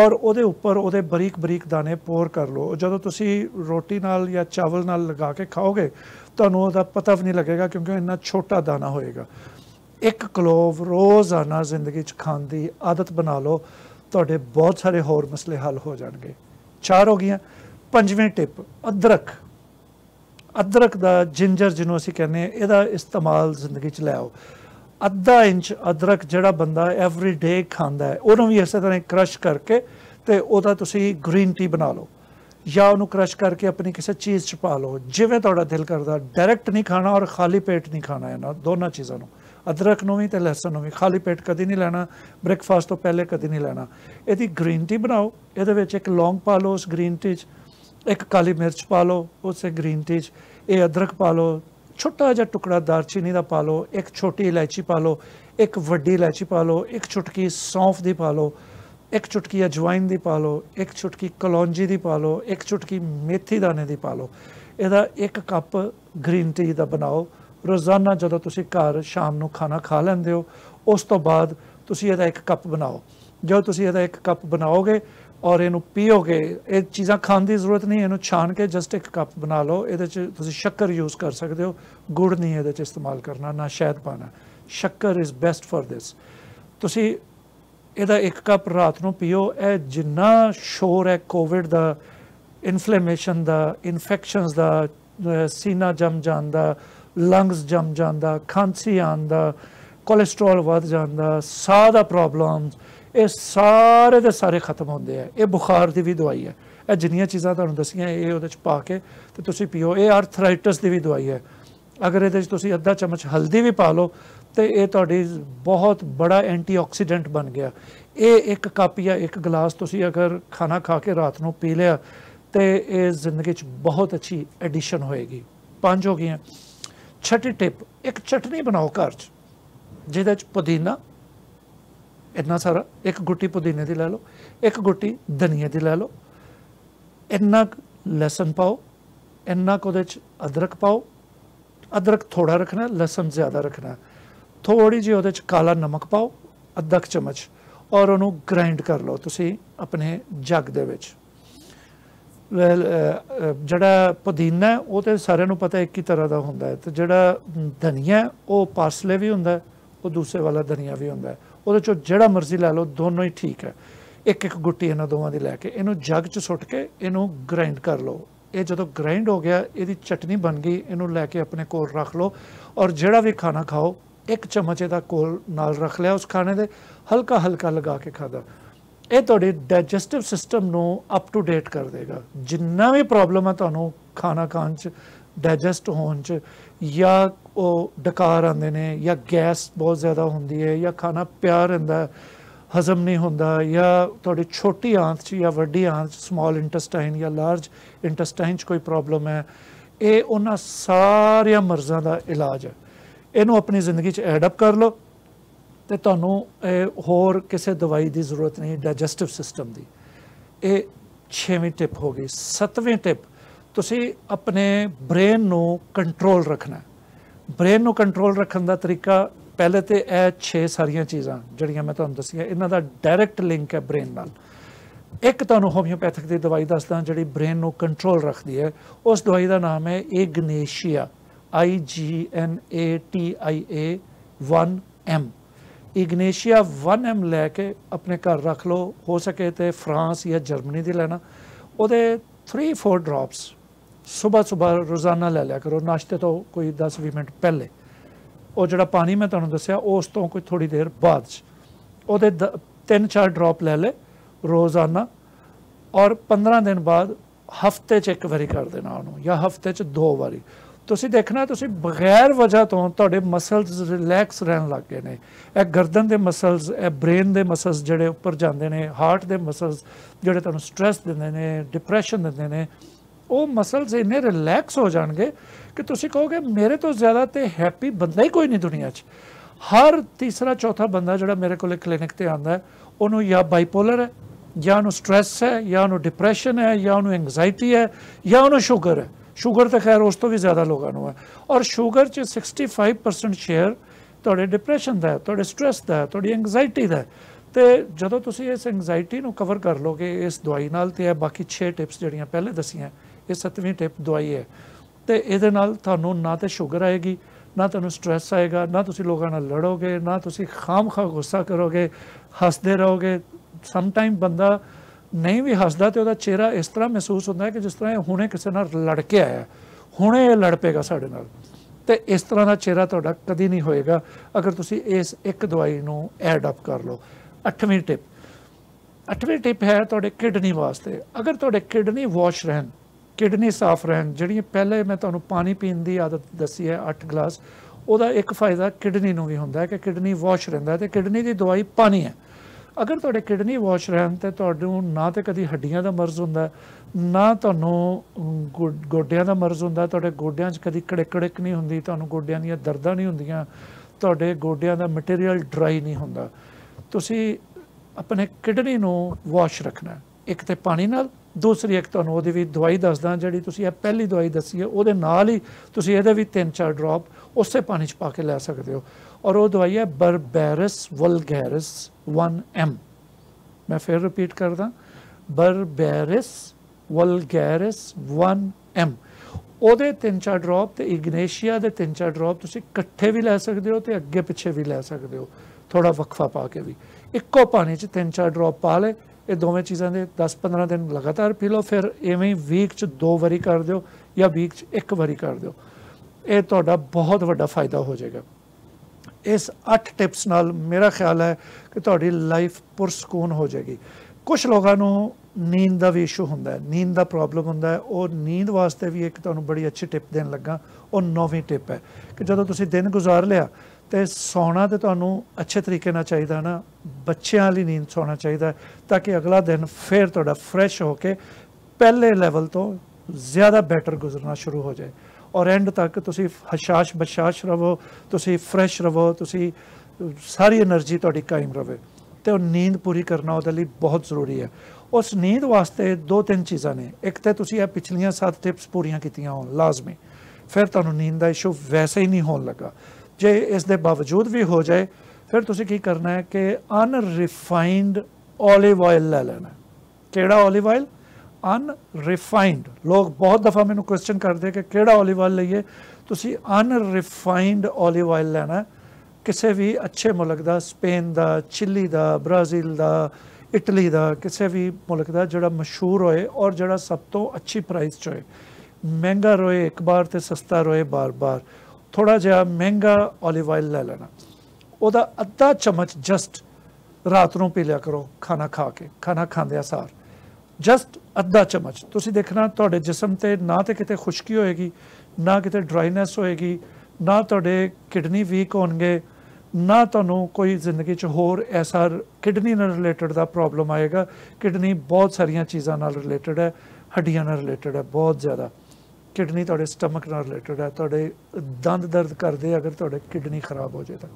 ਔਰ ਉਹਦੇ ਉੱਪਰ ਉਹਦੇ ਬਰੀਕ ਬਰੀਕ ਦਾਣੇ ਪੋਰ ਕਰ ਲਓ ਜਦੋਂ ਤੁਸੀਂ ਰੋਟੀ ਨਾਲ ਜਾਂ ਚਾਵਲ ਨਾਲ ਲਗਾ ਕੇ ਖਾਓਗੇ ਤੁਹਾਨੂੰ ਉਹਦਾ ਪਤਾ ਵੀ ਨਹੀਂ ਲੱਗੇਗਾ ਕਿਉਂਕਿ ਇੰਨਾ ਛੋਟਾ ਦਾਣਾ ਹੋਏਗਾ ਇੱਕ ਕਲੋਵ ਰੋਜ਼ਾਨਾ ਜ਼ਿੰਦਗੀ 'ਚ ਖਾਣ ਦੀ ਆਦਤ ਬਣਾ ਲਓ ਤੁਹਾਡੇ ਬਹੁਤ ਸਾਰੇ ਹੋਰ ਮਸਲੇ ਹੱਲ ਹੋ ਜਾਣਗੇ ਚਾਰ ਹੋ ਗਈਆਂ ਪੰਜਵੇਂ ਟਿਪ ਅਦਰਕ ਅਦਰਕ ਦਾ ਜਿੰਜਰ ਜਿਹਨੂੰ ਅਸੀਂ ਕਹਿੰਦੇ ਆ ਇਹਦਾ ਇਸਤੇਮਾਲ ਜ਼ਿੰਦਗੀ 'ਚ ਲੈ ਆਓ ਅੱਧਾ ਇੰਚ ਅਦਰਕ ਜਿਹੜਾ ਬੰਦਾ ਐਵਰੀ ਡੇ ਖਾਂਦਾ ਹੈ ਉਹਨੂੰ ਵੀ ਇਸੇ ਤਰ੍ਹਾਂ ਕ੍ਰਸ਼ ਕਰਕੇ ਤੇ ਉਹਦਾ ਤੁਸੀਂ ਗ੍ਰੀਨ ਟੀ ਬਣਾ ਲਓ ਜਾਂ ਉਹਨੂੰ ਕ੍ਰਸ਼ ਕਰਕੇ ਆਪਣੀ ਕਿਸੇ ਚੀਜ਼ 'ਚ ਪਾ ਲਓ ਜਿਵੇਂ ਤੁਹਾਡਾ ਦਿਲ ਕਰਦਾ ਡਾਇਰੈਕਟ ਨਹੀਂ ਖਾਣਾ ਔਰ ਖਾਲੀ ਪੇਟ ਨਹੀਂ ਖਾਣਾ ਇਹਨਾਂ ਦੋਨਾਂ ਚੀਜ਼ਾਂ ਨੂੰ ਅਦਰਕ ਨੂੰ ਵੀ ਤੇ ਲਸਣ ਨੂੰ ਵੀ ਖਾਲੀ ਪੇਟ ਕਦੀ ਨਹੀਂ ਲੈਣਾ ਬ੍ਰੈਕਫਾਸਟ ਤੋਂ ਪਹਿਲੇ ਕਦੀ ਨਹੀਂ ਲੈਣਾ ਇਹਦੀ ਗ੍ਰੀਨ ਟੀ ਬਣਾਓ ਇਹਦੇ ਵਿੱਚ ਇੱਕ ਲੌਂਗ ਪਾ ਲਓ ਉਸ ਗ੍ਰੀਨ ਟੀ 'ਚ ਇੱਕ ਕਾਲੀ ਮਿਰਚ ਪਾ ਲਓ ਉਸੇ ਗ੍ਰੀਨ ਟੀ 'ਚ ਇਹ ਅਦਰਕ ਪਾ ਲਓ ਛੋਟਾ ਜਿਹਾ ਟੁਕੜਾ ਦਾਰਚੀਨੀ ਦਾ ਪਾ ਲਓ ਇੱਕ ਛੋਟੀ ਇਲਾਇਚੀ ਪਾ ਲਓ ਇੱਕ ਵੱਡੀ ਇਲਾਇਚੀ ਪਾ ਲਓ ਇੱਕ ਚੁਟਕੀ ਸੌਂਫ ਦੀ ਪਾ ਲਓ ਇੱਕ ਚੁਟਕੀ ਅਜਵਾਇਨ ਦੀ ਪਾ ਲਓ ਇੱਕ ਚੁਟਕੀ ਕਲੌਂਜੀ ਦੀ ਪਾ ਲਓ ਇੱਕ ਚੁਟਕੀ ਮੇਥੀ ਦਾਣੇ ਦੀ ਪਾ ਲਓ ਇਹਦਾ ਇੱਕ ਕੱਪ ਗ੍ਰੀਨ ਟੀ ਦਾ ਬਣਾਓ ਰੋਜ਼ਾਨਾ ਜਦੋਂ ਤੁਸੀਂ ਘਰ ਸ਼ਾਮ ਨੂੰ ਖਾਣਾ ਖਾ ਲੈਂਦੇ ਹੋ ਉਸ ਤੋਂ ਬਾਅਦ ਤੁਸੀਂ ਇਹਦਾ ਇੱਕ ਕੱਪ ਬਣਾਓ ਜਦੋਂ ਤੁਸੀਂ ਇਹਦਾ ਇੱਕ ਕੱਪ ਬਣਾਓਗੇ ਔਰ ਇਹਨੂੰ ਪੀਓ ਇਹ ਚੀਜ਼ਾਂ ਖਾਣ ਦੀ ਜ਼ਰੂਰਤ ਨਹੀਂ ਇਹਨੂੰ ਛਾਣ ਕੇ ਜਸਟ ਇੱਕ ਕੱਪ ਬਣਾ ਲਓ ਇਹਦੇ 'ਚ ਤੁਸੀਂ ਸ਼ੱਕਰ ਯੂਜ਼ ਕਰ ਸਕਦੇ ਹੋ ਗੁੜ ਨਹੀਂ ਇਹਦੇ 'ਚ ਇਸਤੇਮਾਲ ਕਰਨਾ ਨਾ ਸ਼ਹਿਦ ਪਾਣਾ ਸ਼ੱਕਰ ਇਜ਼ ਬੈਸਟ ਫॉर ਦਿਸ ਤੁਸੀਂ ਇਹਦਾ ਇੱਕ ਕੱਪ ਰਾਤ ਨੂੰ ਪੀਓ ਇਹ ਜਿੰਨਾ ਸ਼ੋਰ ਹੈ ਕੋਵਿਡ ਦਾ ਇਨਫਲੇਮੇਸ਼ਨ ਦਾ ਇਨਫੈਕਸ਼ਨਸ ਦਾ ਸੀਨਾ ਜਮ ਜਾਂਦਾ ਲੰਗਸ ਜਮ ਜਾਂਦਾ ਖਾਂਸੀ ਆਂਦਾ ਕੋਲੇਸਟ੍ਰੋਲ ਵੱਧ ਜਾਂਦਾ ਸਾਹ ਦਾ ਪ੍ਰੋਬਲਮਸ ਇਹ ਸਾਰੇ ਦੇ ਸਾਰੇ ਖਤਮ ਹੁੰਦੇ ਆ ਇਹ ਬੁਖਾਰ ਦੀ ਵੀ ਦਵਾਈ ਹੈ ਇਹ ਜਿੰਨੀਆਂ ਚੀਜ਼ਾਂ ਤੁਹਾਨੂੰ ਦੱਸੀਆਂ ਇਹ ਉਹਦੇ ਚ ਪਾ ਕੇ ਤੇ ਤੁਸੀਂ ਪੀਓ ਇਹ ਆਰਥਰਾਈਟਿਸ ਦੀ ਵੀ ਦਵਾਈ ਹੈ ਅਗਰ ਇਹਦੇ ਚ ਤੁਸੀਂ ਅੱਧਾ ਚਮਚ ਹਲਦੀ ਵੀ ਪਾ ਲਓ ਤੇ ਇਹ ਤੁਹਾਡੀ ਬਹੁਤ ਬੜਾ ਐਂਟੀਆਕਸੀਡੈਂਟ ਬਣ ਗਿਆ ਇਹ ਇੱਕ ਕੱਪ ਜਾਂ ਇੱਕ ਗਲਾਸ ਤੁਸੀਂ ਅਗਰ ਖਾਣਾ ਖਾ ਕੇ ਰਾਤ ਨੂੰ ਪੀ ਲਿਆ ਤੇ ਇਹ ਜ਼ਿੰਦਗੀ 'ਚ ਬਹੁਤ ਅੱਛੀ ਐਡੀਸ਼ਨ ਹੋਏਗੀ ਪੰਜ ਹੋ ਗਈਆਂ ਛੱਟੀ ਟਿਪ ਇੱਕ ਚਟਨੀ ਬਣਾਓ ਘਰ 'ਚ ਜਿਹਦੇ 'ਚ ਪੁਦੀਨਾ ਇੰਨਾ ਸਾਰਾ ਇੱਕ ਗੁੱਟੀ ਪੁਦੀਨੇ ਦੀ ਲੈ ਲਓ ਇੱਕ ਗੁੱਟੀ ਧਨੀਏ ਦੀ ਲੈ ਲਓ ਇੰਨਾ ਲਸਣ ਪਾਓ ਇੰਨਾ ਉਹਦੇ ਚ ਅਦਰਕ ਪਾਓ ਅਦਰਕ ਥੋੜਾ ਰੱਖਣਾ ਲਸਣ ਜ਼ਿਆਦਾ ਰੱਖਣਾ ਥੋੜੀ ਜਿਹੀ ਉਹਦੇ ਚ ਕਾਲਾ ਨਮਕ ਪਾਓ ਅੱਧਾ ਚਮਚ ਔਰ ਉਹਨੂੰ ਗ੍ਰਾਈਂਡ ਕਰ ਲਓ ਤੁਸੀਂ ਆਪਣੇ ਜੱਗ ਦੇ ਵਿੱਚ ਜਿਹੜਾ ਪੁਦੀਨਾ ਉਹ ਤੇ ਸਾਰਿਆਂ ਨੂੰ ਪਤਾ ਇੱਕ ਹੀ ਤਰ੍ਹਾਂ ਦਾ ਹੁੰਦਾ ਹੈ ਤੇ ਜਿਹੜਾ ਧਨੀਆ ਉਹ ਪਾਰਸਲੇ ਵੀ ਹੁੰਦਾ ਉਹ ਦੂਸਰੇ ਵਾਲਾ ਧਨੀਆ ਵੀ ਹੁੰਦਾ ਉਹਦੇ ਚੋਂ ਜਿਹੜਾ ਮਰਜ਼ੀ ਲੈ ਲਓ ਦੋਨੋਂ ਹੀ ਠੀਕ ਹੈ ਇੱਕ ਇੱਕ ਗੁੱਟੀ ਇਹਨਾਂ ਦੋਵਾਂ ਦੀ ਲੈ ਕੇ ਇਹਨੂੰ ਜੱਗ 'ਚ ਸੁੱਟ ਕੇ ਇਹਨੂੰ ਗ੍ਰਾਈਂਡ ਕਰ ਲਓ ਇਹ ਜਦੋਂ ਗ੍ਰਾਈਂਡ ਹੋ ਗਿਆ ਇਹਦੀ ਚਟਨੀ ਬਣ ਗਈ ਇਹਨੂੰ ਲੈ ਕੇ ਆਪਣੇ ਕੋਲ ਰੱਖ ਲਓ ਔਰ ਜਿਹੜਾ ਵੀ ਖਾਣਾ ਖਾਓ ਇੱਕ ਚਮਚੇ ਦਾ ਕੋਲ ਨਾਲ ਰੱਖ ਲਿਆ ਉਸ ਖਾਣੇ ਦੇ ਹਲਕਾ ਹਲਕਾ ਲਗਾ ਕੇ ਖਾਦਾ ਇਹ ਤੁਹਾਡੇ ਡਾਈਜੈਸਟਿਵ ਸਿਸਟਮ ਨੂੰ ਅਪ ਟੂ ਡੇਟ ਕਰ ਦੇਗਾ ਜਿੰਨਾ ਵੀ ਪ੍ਰੋਬਲਮ ਹੈ ਤੁਹਾਨੂੰ ਖਾਣਾ ਖਾਣ 'ਚ ਡਾਈਜੈਸਟ ਹੋਣ 'ਚ ਜਾਂ ਉਹ ਡਕਾਰ ਆਉਂਦੇ ਨੇ ਜਾਂ ਗੈਸ ਬਹੁਤ ਜ਼ਿਆਦਾ ਹੁੰਦੀ ਹੈ ਜਾਂ ਖਾਣਾ ਪਿਆ ਰਹਿੰਦਾ ਹਜ਼ਮ ਨਹੀਂ ਹੁੰਦਾ ਜਾਂ ਤੁਹਾਡੇ ਛੋਟੀ ਆਂਤ 'ਚ ਜਾਂ ਵੱਡੀ ਆਂਤ 'ਚ ਸਮਾਲ ਇੰਟਸਟਾਈਨ ਜਾਂ ਲਾਰਜ ਇੰਟਸਟਾਈਨ 'ਚ ਕੋਈ ਪ੍ਰੋਬਲਮ ਹੈ ਇਹ ਉਹਨਾਂ ਸਾਰਿਆਂ ਮਰਜ਼ਾਂ ਦਾ ਇਲਾਜ ਹੈ ਇਹਨੂੰ ਆਪਣੀ ਜ਼ਿੰਦਗੀ 'ਚ ਐਡ ਅਪ ਕਰ ਲਓ ਤੇ ਤੁਹਾਨੂੰ ਇਹ ਹੋਰ ਕਿਸੇ ਦਵਾਈ ਦੀ ਜ਼ਰੂਰਤ ਨਹੀਂ ਡਾਈਜੈਸਟਿਵ ਸਿਸਟਮ ਦੀ ਇਹ 6ਵੀਂ ਟਿਪ ਹੋ ਗਈ 7ਵੀਂ ਟਿਪ ਤੁਸੀਂ ਆਪਣੇ ਬ੍ਰੇਨ ਨੂੰ ਕੰਟਰੋਲ ਰੱਖਣਾ ਬ੍ਰੇਨ ਨੂੰ ਕੰਟਰੋਲ ਰੱਖਣ ਦਾ ਤਰੀਕਾ ਪਹਿਲੇ ਤੇ ਇਹ 6 ਸਾਰੀਆਂ ਚੀਜ਼ਾਂ ਜਿਹੜੀਆਂ ਮੈਂ ਤੁਹਾਨੂੰ ਦੱਸੀਆਂ ਇਹਨਾਂ ਦਾ ਡਾਇਰੈਕਟ ਲਿੰਕ ਹੈ ਬ੍ਰੇਨ ਨਾਲ ਇੱਕ ਤੁਹਾਨੂੰ ਹੋਮਿਓਪੈਥਿਕ ਦੀ ਦਵਾਈ ਦੱਸਦਾ ਜਿਹੜੀ ਬ੍ਰੇਨ ਨੂੰ ਕੰਟਰੋਲ ਰੱਖਦੀ ਹੈ ਉਸ ਦਵਾਈ ਦਾ ਨਾਮ ਹੈ ਇਗਨੇਸ਼ੀਆ I G N A T I A M ਇਗਨੇਸ਼ੀਆ 1 M ਲੈ ਕੇ ਆਪਣੇ ਘਰ ਰੱਖ ਲਓ ਹੋ ਸਕੇ ਤੇ ਫਰਾਂਸ ਜਾਂ ਜਰਮਨੀ ਦੀ ਲੈਣਾ ਉਹਦੇ 3-4 ਡ੍ਰੌਪਸ ਸਵੇਰ ਸਵੇਰ ਰੋਜ਼ਾਨਾ ਲੈ ਲਿਆ ਕਰੋ ਨਾਸ਼ਤੇ ਤੋਂ ਕੋਈ 10-20 ਮਿੰਟ ਪਹਿਲੇ ਉਹ ਜਿਹੜਾ ਪਾਣੀ ਮੈਂ ਤੁਹਾਨੂੰ ਦੱਸਿਆ ਉਸ ਤੋਂ ਕੋਈ ਥੋੜੀ ਦੇਰ ਬਾਅਦ ਉਹਦੇ ਤਿੰਨ ਚਾਰ ਡ੍ਰੌਪ ਲੈ ਲੈ ਰੋਜ਼ਾਨਾ ਔਰ 15 ਦਿਨ ਬਾਅਦ ਹਫਤੇ 'ਚ ਇੱਕ ਵਾਰੀ ਕਰ ਦੇਣਾ ਉਹਨੂੰ ਜਾਂ ਹਫਤੇ 'ਚ ਦੋ ਵਾਰੀ ਤੁਸੀਂ ਦੇਖਣਾ ਤੁਸੀਂ ਬਗੈਰ ਵਜ੍ਹਾ ਤੋਂ ਤੁਹਾਡੇ ਮਸਲਸ ਰਿਲੈਕਸ ਰਹਿਣ ਲੱਗ ਗਏ ਨੇ ਇਹ ਗਰਦਨ ਦੇ ਮਸਲਸ ਇਹ ਬ੍ਰੇਨ ਦੇ ਮਸਲਸ ਜਿਹੜੇ ਉੱਪਰ ਜਾਂਦੇ ਨੇ ਹਾਰਟ ਦੇ ਮਸਲਸ ਜਿਹੜੇ ਤੁਹਾਨੂੰ ਸਟ्रेस ਦਿੰਦੇ ਨੇ ਡਿਪਰੈਸ਼ਨ ਦਿੰਦੇ ਨੇ ਉਹ ਮਸਲਸ ਇੰਨੇ ਰਿਲੈਕਸ ਹੋ ਜਾਣਗੇ ਕਿ ਤੁਸੀਂ ਕਹੋਗੇ ਮੇਰੇ ਤੋਂ ਜ਼ਿਆਦਾ ਤੇ ਹੈਪੀ ਬੰਦਾ ਹੀ ਕੋਈ ਨਹੀਂ ਦੁਨੀਆ 'ਚ ਹਰ ਤੀਸਰਾ ਚੌਥਾ ਬੰਦਾ ਜਿਹੜਾ ਮੇਰੇ ਕੋਲੇ ਕਲੀਨਿਕ ਤੇ ਆਂਦਾ ਹੈ ਉਹਨੂੰ ਜਾਂ ਬਾਈਪੋਲਰ ਹੈ ਜਾਂ ਉਹਨੂੰ ਸਟ्रेस ਹੈ ਜਾਂ ਉਹਨੂੰ ਡਿਪਰੈਸ਼ਨ ਹੈ ਜਾਂ ਉਹਨੂੰ ਐਂਗਜ਼ਾਇਟੀ ਹੈ ਜਾਂ ਉਹਨੂੰ ਸ਼ੂਗਰ ਹੈ ਸ਼ੂਗਰ ਤਾਂ ਖੈਰ ਉਸ ਤੋਂ ਵੀ ਜ਼ਿਆਦਾ ਲੋਕਾਂ ਨੂੰ ਹੈ ਔਰ ਸ਼ੂਗਰ 'ਚ 65% ਸ਼ੇਅਰ ਤੁਹਾਡੇ ਡਿਪਰੈਸ਼ਨ ਦਾ ਹੈ ਤੁਹਾਡੇ ਸਟ्रेस ਦਾ ਹੈ ਤੁਹਾਡੀ ਐਂਗਜ਼ਾਇਟੀ ਦਾ ਤੇ ਜਦੋਂ ਤੁਸੀਂ ਇਸ ਐਂਗਜ਼ਾਇਟੀ ਨੂੰ ਕਵਰ ਕਰ ਲੋਗੇ ਇਸ ਦਵਾਈ ਨਾਲ ਤੇ ਇਹ ਬਾਕੀ 6 ਟਿਪਸ ਜਿਹੜੀਆਂ ਪਹਿਲੇ ਦਸੀਆਂ ਇਹ ਸੱਤਵੀਂ ਟਿਪ ਦਵਾਈ ਹੈ ਤੇ ਇਹਦੇ ਨਾਲ ਤੁਹਾਨੂੰ ਨਾ ਤੇ ਸ਼ੂਗਰ ਆਏਗੀ ਨਾ ਤੁਹਾਨੂੰ ਸਟ्रेस ਆਏਗਾ ਨਾ ਤੁਸੀਂ ਲੋਕਾਂ ਨਾਲ ਲੜੋਗੇ ਨਾ ਤੁਸੀਂ ਖਾਮਖਾ ਗੁੱਸਾ ਕਰੋਗੇ ਹੱਸਦੇ ਰਹੋਗੇ ਸਮ ਟਾਈਮ ਬੰਦਾ ਨਹੀਂ ਵੀ ਹੱਸਦਾ ਤੇ ਉਹਦਾ ਚਿਹਰਾ ਇਸ ਤਰ੍ਹਾਂ ਮਹਿਸੂਸ ਹੁੰਦਾ ਹੈ ਕਿ ਜਿਸ ਤਰ੍ਹਾਂ ਇਹ ਹੁਣੇ ਕਿਸੇ ਨਾਲ ਲੜ ਕੇ ਆਇਆ ਹੁਣੇ ਇਹ ਲੜ ਪੇਗਾ ਸਾਡੇ ਨਾਲ ਤੇ ਇਸ ਤਰ੍ਹਾਂ ਦਾ ਚਿਹਰਾ ਤੁਹਾਡਾ ਕਦੀ ਨਹੀਂ ਹੋਏਗਾ ਅਗਰ ਤੁਸੀਂ ਇਸ ਇੱਕ ਦਵਾਈ ਨੂੰ ਐਡ ਅਪ ਕਰ ਲਓ ਅੱਠਵੀਂ ਟਿਪ ਅੱਠਵੀਂ ਟਿਪ ਹੈ ਤੁਹਾਡੇ ਕਿਡਨੀ ਵਾਸਤੇ ਅਗਰ ਤੁਹਾਡੇ ਕਿਡਨੀ ਵਾਸ਼ ਰਹਿਣ ਕਿਡਨੀ ਸਾਫ਼ ਰਹਿਣ ਜਿਹੜੀਆਂ ਪਹਿਲੇ ਮੈਂ ਤੁਹਾਨੂੰ ਪਾਣੀ ਪੀਣ ਦੀ ਆਦਤ ਦੱਸੀ ਹੈ 8 ਗਲਾਸ ਉਹਦਾ ਇੱਕ ਫਾਇਦਾ ਕਿਡਨੀ ਨੂੰ ਵੀ ਹੁੰਦਾ ਹੈ ਕਿ ਕਿਡਨੀ ਵਾਸ਼ ਰਹਿੰਦਾ ਤੇ ਕਿਡਨੀ ਦੀ ਦਵਾਈ ਪਾਣੀ ਹੈ ਅਗਰ ਤੁਹਾਡੇ ਕਿਡਨੀ ਵਾਸ਼ ਰਹਿਣ ਤੇ ਤੁਹਾਨੂੰ ਨਾ ਤੇ ਕਦੀ ਹੱਡੀਆਂ ਦਾ ਮਰਜ਼ ਹੁੰਦਾ ਨਾ ਤੁਹਾਨੂੰ ਗੋਡਿਆਂ ਦਾ ਮਰਜ਼ ਹੁੰਦਾ ਤੁਹਾਡੇ ਗੋਡਿਆਂ 'ਚ ਕਦੀ ਕੜਕੜਕ ਨਹੀਂ ਹੁੰਦੀ ਤੁਹਾਨੂੰ ਗੋਡਿਆਂ ਦੀਆਂ ਦਰਦਾਂ ਨਹੀਂ ਹੁੰਦੀਆਂ ਤੁਹਾਡੇ ਗੋਡਿਆਂ ਦਾ ਮਟੀਰੀਅਲ ਡਰਾਈ ਨਹੀਂ ਹੁੰਦਾ ਤੁਸੀਂ ਆਪਣੇ ਕਿਡਨੀ ਨੂੰ ਵਾਸ਼ ਰੱਖਣਾ ਇੱਕ ਤੇ ਪਾਣੀ ਨਾਲ ਦੂਸਰੀ ਇੱਕ ਤੁਹਾਨੂੰ ਉਹਦੀ ਵੀ ਦਵਾਈ ਦੱਸਦਾ ਜਿਹੜੀ ਤੁਸੀਂ ਇਹ ਪਹਿਲੀ ਦਵਾਈ ਦੱਸੀ ਹੈ ਉਹਦੇ ਨਾਲ ਹੀ ਤੁਸੀਂ ਇਹਦੇ ਵੀ ਤਿੰਨ ਚਾਰ ਡ੍ਰੌਪ ਉਸੇ ਪਾਣੀ 'ਚ ਪਾ ਕੇ ਲੈ ਸਕਦੇ ਹੋ ਔਰ ਉਹ ਦਵਾਈ ਹੈ ਬਰਬੈਰਸ ਵਲਗੈਰਸ 1m ਮੈਂ ਫੇਰ ਰਿਪੀਟ ਕਰਦਾ ਬਰਬੈਰਸ ਵਲਗੈਰਸ 1m ਉਹਦੇ ਤਿੰਨ ਚਾਰ ਡ੍ਰੌਪ ਤੇ ਇਗਨੇਸ਼ੀਆ ਦੇ ਤਿੰਨ ਚਾਰ ਡ੍ਰੌਪ ਤੁਸੀਂ ਇਕੱਠੇ ਵੀ ਲੈ ਸਕਦੇ ਹੋ ਤੇ ਅੱਗੇ ਪਿੱਛੇ ਵੀ ਲੈ ਸਕਦੇ ਹੋ ਥੋੜਾ ਵਕਫਾ ਪਾ ਕੇ ਵੀ ਇੱਕੋ ਪਾਣੀ 'ਚ ਤਿੰਨ ਚਾਰ ਡ੍ਰੌਪ ਪਾ ਲੈ ਇਹ ਦੋਵੇਂ ਚੀਜ਼ਾਂ ਦੇ 10-15 ਦਿਨ ਲਗਾਤਾਰ ਪੀ ਲਓ ਫਿਰ ਐਵੇਂ ਵੀਕ ਚ ਦੋ ਵਾਰੀ ਕਰ ਦਿਓ ਜਾਂ ਵੀਕ ਚ ਇੱਕ ਵਾਰੀ ਕਰ ਦਿਓ ਇਹ ਤੁਹਾਡਾ ਬਹੁਤ ਵੱਡਾ ਫਾਇਦਾ ਹੋ ਜਾਏਗਾ ਇਸ 8 ਟਿਪਸ ਨਾਲ ਮੇਰਾ ਖਿਆਲ ਹੈ ਕਿ ਤੁਹਾਡੀ ਲਾਈਫ ਪੁਰ ਸਕੂਨ ਹੋ ਜਾਏਗੀ ਕੁਝ ਲੋਕਾਂ ਨੂੰ ਨੀਂਦ ਦਾ ਵੀ ਇਸ਼ੂ ਹੁੰਦਾ ਹੈ ਨੀਂਦ ਦਾ ਪ੍ਰੋਬਲਮ ਹੁੰਦਾ ਹੈ ਉਹ ਨੀਂਦ ਵਾਸਤੇ ਵੀ ਇੱਕ ਤੁਹਾਨੂੰ ਬੜੀ ਅੱਛੀ ਟਿਪ ਦੇਣ ਲੱਗਾ ਉਹ ਨੌਵੀਂ ਟਿਪ ਹੈ ਕਿ ਜਦੋਂ ਤੁਸੀਂ ਦਿਨ ਗੁਜ਼ਾਰ ਲਿਆ ਤੇ ਸੌਣਾ ਤੇ ਤੁਹਾਨੂੰ ਅੱਛੇ ਤਰੀਕੇ ਨਾਲ ਚਾਹੀਦਾ ਨਾ ਬੱਚਿਆਂ ਵਾਲੀ ਨੀਂਦ ਸੌਣਾ ਚਾਹੀਦਾ ਤਾਂ ਕਿ ਅਗਲਾ ਦਿਨ ਫੇਰ ਤੁਹਾਡਾ ਫਰੈਸ਼ ਹੋ ਕੇ ਪਹਿਲੇ ਲੈਵਲ ਤੋਂ ਜ਼ਿਆਦਾ ਬੈਟਰ ਗੁਜ਼ਰਨਾ ਸ਼ੁਰੂ ਹੋ ਜਾਏ ਔਰ ਐਂਡ ਤੱਕ ਤੁਸੀਂ ਹਸ਼ਾਸ਼ ਬਸ਼ਾਸ਼ ਰਹੋ ਤੁਸੀਂ ਫਰੈਸ਼ ਰਹੋ ਤੁਸੀਂ ਸਾਰੀ એનર્ਜੀ ਤੁਹਾਡੀ ਕਾਇਮ ਰਵੇ ਤੇ ਉਹ ਨੀਂਦ ਪੂਰੀ ਕਰਨਾ ਉਹਦੇ ਲਈ ਬਹੁਤ ਜ਼ਰੂਰੀ ਹੈ ਉਸ ਨੀਂਦ ਵਾਸਤੇ ਦੋ ਤਿੰਨ ਚੀਜ਼ਾਂ ਨੇ ਇੱਕ ਤੇ ਤੁਸੀਂ ਇਹ ਪਿਛਲੀਆਂ ਸੱਤ ਟਿਪਸ ਪੂਰੀਆਂ ਕੀਤੀਆਂ ਹੋਣ ਲਾਜ਼ਮੀ ਫਿਰ ਤੁਹਾਨੂੰ ਨੀਂਦ ਦਾ ਇਸ਼ੂ ਵੈਸੇ ਹੀ ਨਹੀਂ ਹੋਣ ਲੱਗਾ ਜੇ ਇਸ ਦੇ ਬਾਵਜੂਦ ਵੀ ਹੋ ਜਾਏ ਫਿਰ ਤੁਸੀਂ ਕੀ ਕਰਨਾ ਹੈ ਕਿ ਅਨ ਰਿਫਾਈਨਡ ਓਲਿਵ ਆਇਲ ਲੈ ਲੈਣਾ ਕਿਹੜਾ ਓਲਿਵ ਆਇਲ ਅਨ ਰਿਫਾਈਨਡ ਲੋਕ ਬਹੁਤ ਦਫਾ ਮੈਨੂੰ ਕੁਐਸਚਨ ਕਰਦੇ ਕਿ ਕਿਹੜਾ ਓਲਿਵ ਆਇਲ ਲਈਏ ਤੁਸੀਂ ਅਨ ਰਿਫਾਈਨਡ ਓਲਿਵ ਆਇਲ ਲੈਣਾ ਕਿਸੇ ਵੀ ਅੱਛੇ ਮੁਲਕ ਦਾ ਸਪੇਨ ਦਾ ਚਿੱਲੀ ਦਾ ਬ੍ਰਾਜ਼ੀਲ ਦਾ ਇਟਲੀ ਦਾ ਕਿਸੇ ਵੀ ਮੁਲਕ ਦਾ ਜਿਹੜਾ ਮਸ਼ਹੂਰ ਹੋਏ ਔਰ ਜਿਹੜਾ ਸਭ ਤੋਂ ਅੱਛੀ ਪ੍ਰਾਈਸ 'ਚ ਹੋਏ ਮਹਿੰਗਾ ਰੋਏ ਇੱਕ ਵਾਰ ਤੇ ਸਸਤਾ ਰੋਏ ਬਾਰ-ਬਾਰ ਥੋੜਾ ਜਿਹਾ ਮਹਿੰਗਾ 올ਿਵ ਆਇਲ ਲੈ ਲੈਣਾ ਉਹਦਾ ਅੱਧਾ ਚਮਚ ਜਸਟ ਰਾਤ ਨੂੰ ਪੀ ਲਿਆ ਕਰੋ ਖਾਣਾ ਖਾ ਕੇ ਖਾਣਾ ਖਾਂਦੇ ਸਾਰ ਜਸਟ ਅੱਧਾ ਚਮਚ ਤੁਸੀਂ ਦੇਖਣਾ ਤੁਹਾਡੇ ਜਿਸਮ ਤੇ ਨਾ ਤੇ ਕਿਤੇ ਖੁਸ਼ਕੀ ਹੋਏਗੀ ਨਾ ਕਿਤੇ ਡਰਾਈਨੈਸ ਹੋਏਗੀ ਨਾ ਤੁਹਾਡੇ ਕਿਡਨੀ ਵੀਕ ਹੋਣਗੇ ਨਾ ਤੁਹਾਨੂੰ ਕੋਈ ਜ਼ਿੰਦਗੀ 'ਚ ਹੋਰ ਐਸਾ ਕਿਡਨੀ ਨਾਲ ਰਿਲੇਟਡ ਦਾ ਪ੍ਰੋਬਲਮ ਆਏਗਾ ਕਿਡਨੀ ਬਹੁਤ ਸਾਰੀਆਂ ਚੀਜ਼ਾਂ ਨਾਲ ਰਿਲੇਟਡ ਹੈ ਹੱਡੀਆਂ ਨਾਲ ਰਿਲੇਟਡ ਹੈ ਬਹੁਤ ਜ਼ਿਆਦਾ ਕਿਡਨੀ ਤੁਹਾਡੇ ਸਟਮਕ ਨਾਲ ਰਿਲੇਟਡ ਹੈ ਤੁਹਾਡੇ ਦੰਦ ਦਰਦ ਕਰਦੇ ਅਗਰ ਤੁਹਾਡੇ ਕਿਡਨੀ ਖਰਾਬ ਹੋ ਜੇ ਤਾਂ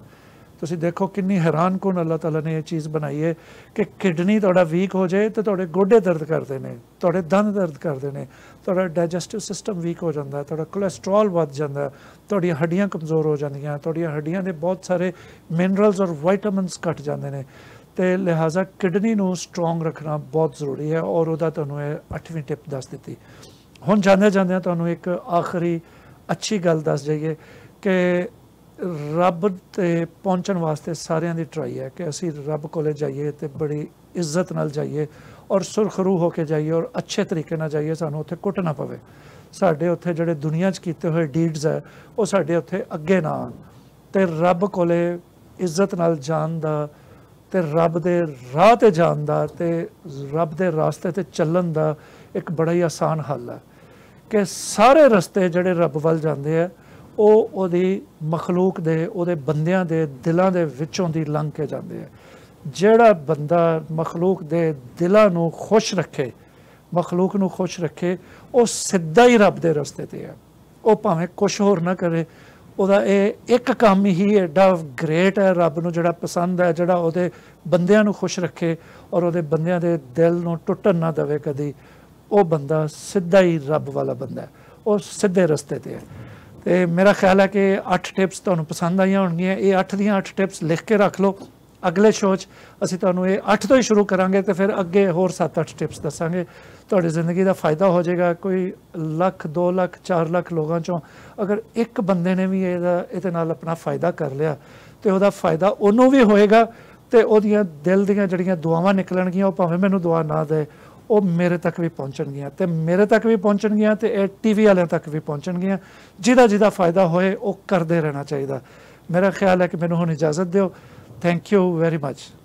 ਤੁਸੀਂ ਦੇਖੋ ਕਿੰਨੀ ਹੈਰਾਨ ਕੋਨ ਅੱਲਾਹ ਤਾਲਾ ਨੇ ਇਹ ਚੀਜ਼ ਬਣਾਈ ਹੈ ਕਿ ਕਿਡਨੀ ਤੁਹਾਡਾ ਵੀਕ ਹੋ ਜਾਏ ਤੇ ਤੁਹਾਡੇ ਗੋਡੇ ਦਰਦ ਕਰਦੇ ਨੇ ਤੁਹਾਡੇ ਦੰਦ ਦਰਦ ਕਰਦੇ ਨੇ ਤੁਹਾਡਾ ਡਾਈਜੈਸਟਿਵ ਸਿਸਟਮ ਵੀਕ ਹੋ ਜਾਂਦਾ ਹੈ ਤੁਹਾਡਾ ਕੋਲੇਸਟ੍ਰੋਲ ਵੱਧ ਜਾਂਦਾ ਹੈ ਤੁਹਾਡੀਆਂ ਹੱਡੀਆਂ ਕਮਜ਼ੋਰ ਹੋ ਜਾਂਦੀਆਂ ਤੁਹਾਡੀਆਂ ਹੱਡੀਆਂ ਦੇ ਬਹੁਤ ਸਾਰੇ ਮਿਨਰਲਸ ਔਰ ਵਿਟਾਮਿਨਸ ਘਟ ਜਾਂਦੇ ਨੇ ਤੇ ਲਿਹਾਜ਼ਾ ਕਿਡਨੀ ਨੂੰ ਸਟਰੋਂਗ ਰੱਖਣਾ ਬਹੁਤ ਜ਼ਰੂਰੀ ਹੈ ਔਰ ਉਹਦਾ ਤੁਹਾਨੂੰ ਇਹ 8ਵੀਂ ਟਿਪ ਦੱਸ ਦਿੱਤੀ ਹੁਣ ਜਾਂਦੇ ਜਾਂਦੇ ਤੁਹਾਨੂੰ ਇੱਕ ਆਖਰੀ ਅੱਛੀ ਗੱਲ ਦੱਸ ਜਾਈਏ ਕਿ ਰੱਬ ਤੇ ਪਹੁੰਚਣ ਵਾਸਤੇ ਸਾਰਿਆਂ ਦੀ ਟਰਾਈ ਹੈ ਕਿ ਅਸੀਂ ਰੱਬ ਕੋਲੇ ਜਾਈਏ ਤੇ ਬੜੀ ਇੱਜ਼ਤ ਨਾਲ ਜਾਈਏ ਔਰ ਸੁਰਖਰੂ ਹੋ ਕੇ ਜਾਈਏ ਔਰ ਅੱਛੇ ਤਰੀਕੇ ਨਾਲ ਜਾਈਏ ਸਾਨੂੰ ਉੱਥੇ ਕੁੱਟ ਨਾ ਪਵੇ ਸਾਡੇ ਉੱਥੇ ਜਿਹੜੇ ਦੁਨੀਆ 'ਚ ਕੀਤੇ ਹੋਏ ਡੀਡਸ ਹੈ ਉਹ ਸਾਡੇ ਉੱਥੇ ਅੱਗੇ ਨਾ ਆਣ ਤੇ ਰੱਬ ਕੋਲੇ ਇੱਜ਼ਤ ਨਾਲ ਜਾਣ ਦਾ ਤੇ ਰੱਬ ਦੇ ਰਾਹ ਤੇ ਜਾਣ ਦਾ ਤੇ ਰੱਬ ਦੇ ਰਾਸਤੇ ਤੇ ਚੱਲਣ ਦਾ ਇੱਕ ਬੜਾ ਹੀ ਆਸਾਨ ਹੱਲ ਹੈ ਕਿ ਸਾਰੇ ਰਸਤੇ ਜਿਹੜੇ ਰੱਬ ਵੱਲ ਜਾਂਦੇ ਆ ਉਹ ਉਹਦੀ ਮਖਲੂਕ ਦੇ ਉਹਦੇ ਬੰਦਿਆਂ ਦੇ ਦਿਲਾਂ ਦੇ ਵਿੱਚੋਂ ਦੀ ਲੰਘ ਕੇ ਜਾਂਦੇ ਆ ਜਿਹੜਾ ਬੰਦਾ ਮਖਲੂਕ ਦੇ ਦਿਲਾਂ ਨੂੰ ਖੁਸ਼ ਰੱਖੇ ਮਖਲੂਕ ਨੂੰ ਖੁਸ਼ ਰੱਖੇ ਉਹ ਸਿੱਧਾ ਹੀ ਰੱਬ ਦੇ ਰਸਤੇ ਤੇ ਆ ਉਹ ਭਾਵੇਂ ਕੁਝ ਹੋਰ ਨਾ ਕਰੇ ਉਹਦਾ ਇਹ ਇੱਕ ਕੰਮ ਹੀ ਐਡਾ ਗ੍ਰੇਟ ਹੈ ਰੱਬ ਨੂੰ ਜਿਹੜਾ ਪਸੰਦ ਹੈ ਜਿਹੜਾ ਉਹਦੇ ਬੰਦਿਆਂ ਨੂੰ ਖੁਸ਼ ਰੱਖੇ ਔਰ ਉਹਦੇ ਬੰਦਿਆਂ ਦੇ ਦਿਲ ਨੂੰ ਟੁੱਟਣ ਨਾ ਦੇਵੇ ਕਦੀ ਉਹ ਬੰਦਾ ਸਿੱਧਾ ਹੀ ਰੱਬ ਵਾਲਾ ਬੰਦਾ ਹੈ ਉਹ ਸਿੱਧੇ ਰਸਤੇ ਤੇ ਹੈ ਤੇ ਮੇਰਾ ਖਿਆਲ ਹੈ ਕਿ 8 ਟਿਪਸ ਤੁਹਾਨੂੰ ਪਸੰਦ ਆਈਆਂ ਹੋਣਗੀਆਂ ਇਹ 8 ਦੀਆਂ 8 ਟਿਪਸ ਲਿਖ ਕੇ ਰੱਖ ਲਓ ਅਗਲੇ ਸ਼ੋਅ 'ਚ ਅਸੀਂ ਤੁਹਾਨੂੰ ਇਹ 8 ਤੋਂ ਹੀ ਸ਼ੁਰੂ ਕਰਾਂਗੇ ਤੇ ਫਿਰ ਅੱਗੇ ਹੋਰ 7-8 ਟਿਪਸ ਦੱਸਾਂਗੇ ਤੁਹਾਡੀ ਜ਼ਿੰਦਗੀ ਦਾ ਫਾਇਦਾ ਹੋ ਜਾਏਗਾ ਕੋਈ ਲੱਖ 2 ਲੱਖ 4 ਲੱਖ ਲੋਕਾਂ 'ਚੋਂ ਅਗਰ ਇੱਕ ਬੰਦੇ ਨੇ ਵੀ ਇਹਦਾ ਇਹਦੇ ਨਾਲ ਆਪਣਾ ਫਾਇਦਾ ਕਰ ਲਿਆ ਤੇ ਉਹਦਾ ਫਾਇਦਾ ਉਹਨੂੰ ਵੀ ਹੋਏਗਾ ਤੇ ਉਹਦੀਆਂ ਦਿਲ ਦੀਆਂ ਜਿਹੜੀਆਂ ਦੁਆਵਾਂ ਨਿਕਲਣਗੀਆਂ ਉਹ ਭਾਵੇਂ ਮੈਨੂੰ ਦੁਆ ਨਾ ਦੇ ਉਹ ਮੇਰੇ ਤੱਕ ਵੀ ਪਹੁੰਚਣ ਗਿਆ ਤੇ ਮੇਰੇ ਤੱਕ ਵੀ ਪਹੁੰਚਣ ਗਿਆ ਤੇ ਇਹ ਟੀਵੀ ਵਾਲਿਆਂ ਤੱਕ ਵੀ ਪਹੁੰਚਣ ਗਿਆ ਜਿਹਦਾ ਜਿਹਦਾ ਫਾਇਦਾ ਹੋਏ ਉਹ ਕਰਦੇ ਰਹਿਣਾ ਚਾਹੀਦਾ ਮੇਰਾ ਖਿਆਲ ਹੈ ਕਿ ਮੈਨੂੰ ਹੁਣ ਇਜਾਜ਼ਤ ਦਿਓ ਥੈਂਕ ਯੂ ਵੈਰੀ ਮੱਚ